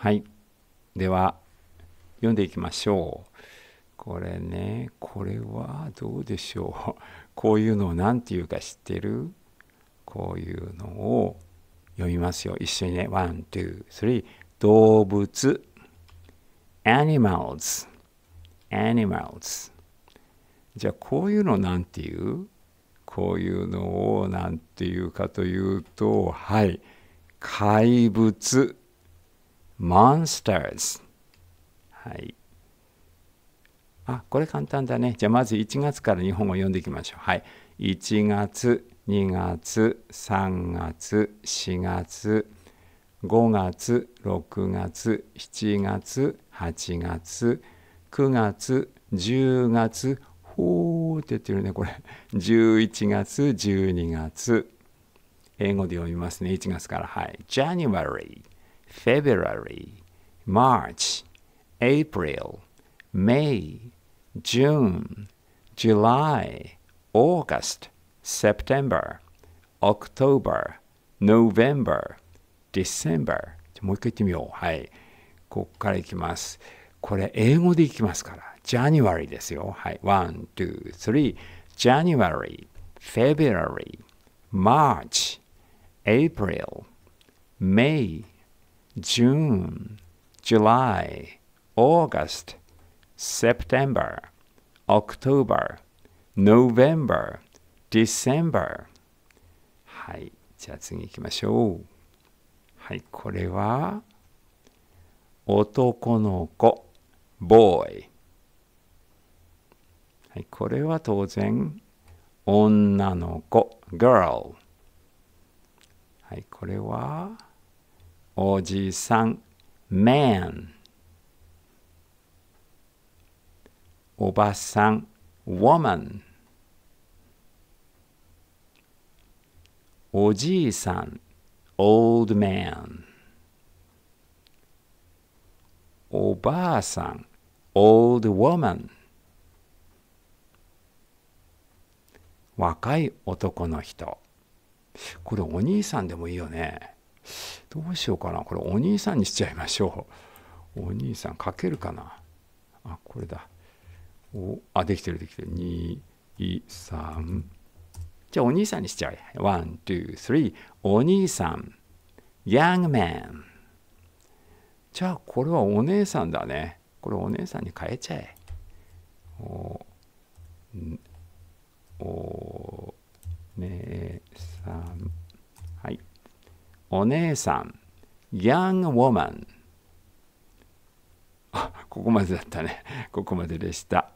はい。では、読んでいきましょう。これね、これはどうでしょう。こういうのを何て言うか知ってるこういうのを読みますよ。一緒にね。ワン、ツー、スリー。動物。animals。animals。じゃあ、こういうの何て言うこういうのを何て言うかというと、はい。怪物。monsters。はい。あ、これ簡単だね。じゃあまず1月から日本語を読んでいきましょう。はい。1月、2月、3月、4月、5月、6月、7月、8月、9月、10月、ほうって言ってるね、これ。11月、12月。英語で読みますね、1月から。はい。January。February, March, April, May, June, July, August, September, October, November, December もう一回言ってみよう。はい。ここからいきます。これ英語でいきますから。January ですよ。はい。One, two, t h r e e January, February, March, April, May, June, July, August, September, October, November, December はい、じゃあ次行きましょう。はい、これは男の子、boy。はい、これは当然女の子、girl。はい、これはおじさん man おばさん woman おじいさん old man おばあさん old woman 若い男の人これお兄さんでもいいよねどうしようかなこれお兄さんにしちゃいましょうお兄さんかけるかなあこれだおあできてるできてる23じゃあお兄さんにしちゃえ123お兄さんヤングマン。じゃあこれはお姉さんだねこれお姉さんに変えちゃえおお姉さんお姉さん young woman あここまでだったねここまででした